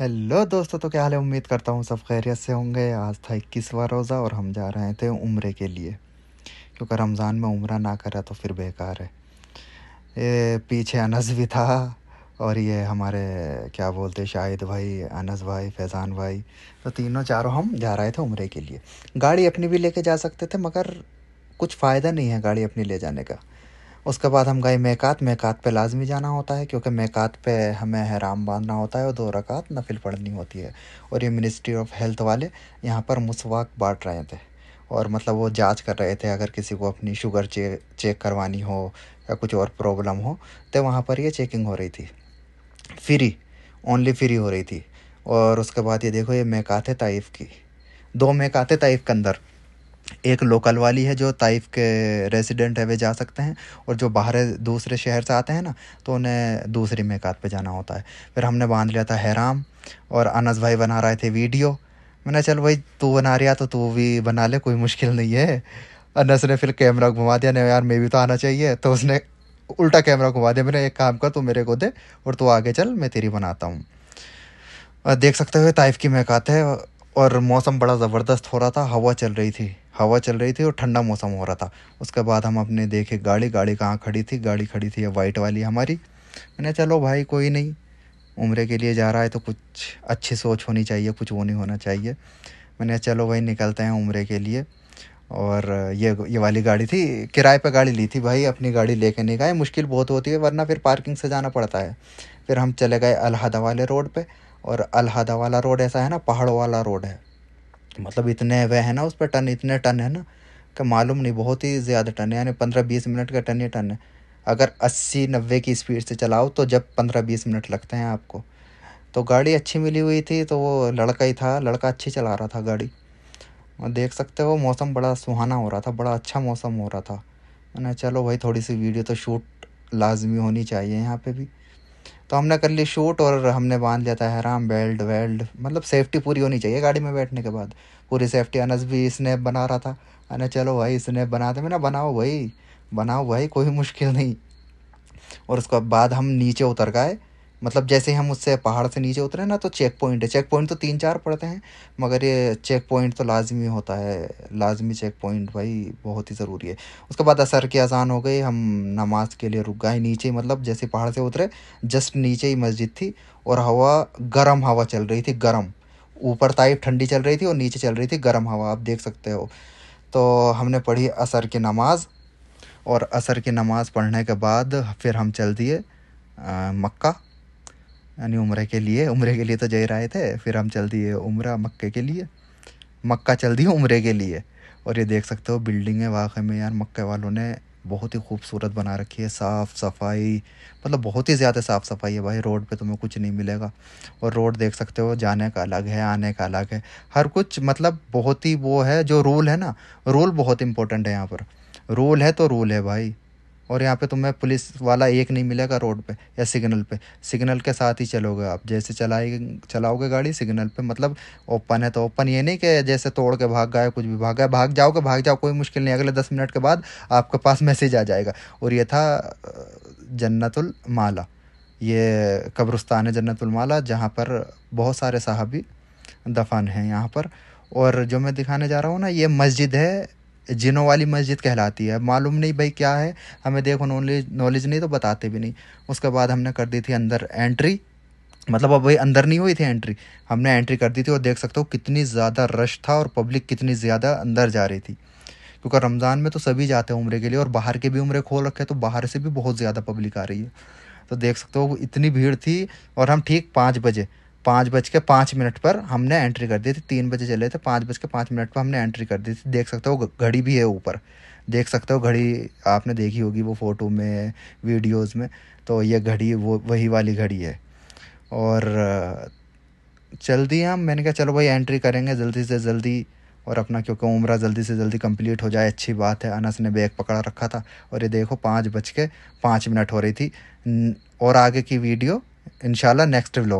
hello दोस्तों तो क्या हाल है उम्मीद करता हूँ सब खैरियत से होंगे आज था इक्कीसवा रोज़ा और हम जा रहे थे उम्र के लिए क्योंकि रमज़ान में उम्र ना करा तो फिर बेकार है ये पीछे अनस भी था और ये हमारे क्या बोलते शाहिद भाई अनस भाई फैज़ान भाई तो तीनों चारों हम जा रहे थे उम्र के लिए गाड़ी अपनी भी लेके जा सकते थे मगर कुछ फ़ायदा नहीं है गाड़ी अपनी ले जाने का उसके बाद हम गए मेकात मेकात पे लाजमी जाना होता है क्योंकि मेकात पे हमें हराम बांधना होता है और दो रकात नफिल पढ़नी होती है और ये मिनिस्ट्री ऑफ हेल्थ वाले यहाँ पर मुसवाक बांट रहे थे और मतलब वो जांच कर रहे थे अगर किसी को अपनी शुगर चे, चेक करवानी हो या कुछ और प्रॉब्लम हो तो वहाँ पर ये चेकिंग हो रही थी फ्री ओनली फ्री हो रही थी और उसके बाद ये देखो ये मेकात है ताइफ की दो मेकात है ताइफ के अंदर एक लोकल वाली है जो ताइफ के रेजिडेंट है वे जा सकते हैं और जो बाहर दूसरे शहर से आते हैं ना तो उन्हें दूसरी मेकात पे जाना होता है फिर हमने बांध लिया था हैराम और अनस भाई बना रहे थे वीडियो मैंने चल भाई तू बना रहा तो तू भी बना ले कोई मुश्किल नहीं है अनस ने फिर कैमरा घुमा दिया नहीं यार मे भी तो आना चाहिए तो उसने उल्टा कैमरा घुमा दिया मैंने एक काम कर तू मेरे को दे और तू आगे चल मैं तेरी बनाता हूँ देख सकते हो ताइफ की मेकात है और मौसम बड़ा ज़बरदस्त हो रहा था हवा चल रही थी हवा चल रही थी और ठंडा मौसम हो रहा था उसके बाद हम अपने देखे गाड़ी गाड़ी कहाँ खड़ी थी गाड़ी खड़ी थी वाइट वाली हमारी मैंने चलो भाई कोई नहीं उम्र के लिए जा रहा है तो कुछ अच्छी सोच होनी चाहिए कुछ वो नहीं होना चाहिए मैंने चलो भाई निकलते हैं उम्र के लिए और ये ये वाली गाड़ी थी किराए पे गाड़ी ली थी भाई अपनी गाड़ी लेके नहीं गए मुश्किल बहुत होती है वरना फिर पार्किंग से जाना पड़ता है फिर हम चले गए अलहदा वाले रोड पे और अलहदा वाला रोड ऐसा है ना पहाड़ वाला रोड है मतलब इतने वह है ना उस पर टन इतने टन है ना कि मालूम नहीं बहुत ही ज़्यादा टन है यानी पंद्रह बीस मिनट का टन ही टन है अगर अस्सी नब्बे की स्पीड से चलाओ तो जब पंद्रह बीस मिनट लगते हैं आपको तो गाड़ी अच्छी मिली हुई थी तो वो लड़का ही था लड़का अच्छी चला रहा था गाड़ी और देख सकते हो मौसम बड़ा सुहाना हो रहा था बड़ा अच्छा मौसम हो रहा था मैंने चलो भाई थोड़ी सी वीडियो तो शूट लाजमी होनी चाहिए यहाँ पे भी तो हमने कर ली शूट और हमने बांध लिया था हैराम बेल्ट वेल्ट मतलब सेफ्टी पूरी होनी चाहिए गाड़ी में बैठने के बाद पूरी सेफ्टी अनस भी इसने बना रहा था अरे चलो भाई इसने बना था मैंने बनाओ भाई बनाओ भाई कोई मुश्किल नहीं और उसके बाद हम नीचे उतर गए मतलब जैसे हम उससे पहाड़ से नीचे उतरे ना तो चेक पॉइंट है चेक पॉइंट तो तीन चार पड़ते हैं मगर ये चेक पॉइंट तो लाजमी होता है लाजमी चेक पॉइंट भाई बहुत ही ज़रूरी है उसके बाद असर की अजान हो गई हम नमाज के लिए रुक गए नीचे ही मतलब जैसे पहाड़ से उतरे जस्ट नीचे ही मस्जिद थी और हवा गर्म हवा चल रही थी गर्म ऊपर ताइप ठंडी चल रही थी और नीचे चल रही थी गर्म हवा आप देख सकते हो तो हमने पढ़ी असर की नमाज़ और असर की नमाज़ पढ़ने के बाद फिर हम चल दिए मक्का यानी उम्र के लिए उम्र के लिए तो जय रहे थे फिर हम चल दिए उम्र मक्के के लिए मक्का चल दिए उम्र के लिए और ये देख सकते हो बिल्डिंग है वाक़ई में यार मक्के वालों ने बहुत ही खूबसूरत बना रखी है साफ़ सफाई मतलब बहुत ही ज़्यादा साफ़ सफाई है भाई रोड पे तुम्हें कुछ नहीं मिलेगा और रोड देख सकते हो जाने का अलग है आने का अलग है हर कुछ मतलब बहुत ही वो है जो रूल है ना रूल बहुत इंपॉर्टेंट है यहाँ पर रूल है तो रूल है भाई और यहाँ पे तुम्हें पुलिस वाला एक नहीं मिलेगा रोड पे या सिग्नल पे सिग्नल के साथ ही चलोगे आप जैसे चलाए चलाओगे गाड़ी सिग्नल पे मतलब ओपन है तो ओपन ये नहीं कि जैसे तोड़ के भाग गए कुछ भी भाग गए भाग जाओगे भाग जाओ कोई मुश्किल नहीं अगले दस मिनट के बाद आपके पास मैसेज आ जाएगा और ये था जन्नतुलमाला ये कब्रस्तान है जन्नतुलमाला जहाँ पर बहुत सारे साहबी दफन हैं यहाँ पर और जो मैं दिखाने जा रहा हूँ ना ये मस्जिद है जिनों वाली मस्जिद कहलाती है मालूम नहीं भाई क्या है हमें देखो नॉलेज नॉलेज नहीं तो बताते भी नहीं उसके बाद हमने कर दी थी अंदर एंट्री मतलब अब भाई अंदर नहीं हुई थी एंट्री हमने एंट्री कर दी थी और देख सकते हो कितनी ज़्यादा रश था और पब्लिक कितनी ज़्यादा अंदर जा रही थी क्योंकि रमज़ान में तो सभी जाते हैं उम्र के लिए और बाहर के भी उम्रे खोल रखे तो बाहर से भी बहुत ज़्यादा पब्लिक आ रही है तो देख सकते हो इतनी भीड़ थी और हम ठीक पाँच बजे पाँच बज के पाँच मिनट पर हमने एंट्री कर दी थी तीन बजे चले थे पाँच बज के पाँच मिनट पर हमने एंट्री कर दी थी देख सकते हो घड़ी भी है ऊपर देख सकते हो घड़ी आपने देखी होगी वो फ़ोटो में वीडियोज़ में तो ये घड़ी वो वही वाली घड़ी है और चल दिया हम मैंने कहा चलो भाई एंट्री करेंगे जल्दी से जल्दी और अपना क्योंकि उम्र जल्दी से जल्दी कंप्लीट हो जाए अच्छी बात है अनस ने बैग पकड़ा रखा था और ये देखो पाँच बज के पाँच मिनट हो रही थी और आगे की वीडियो इनशाला नेक्स्ट व्लॉग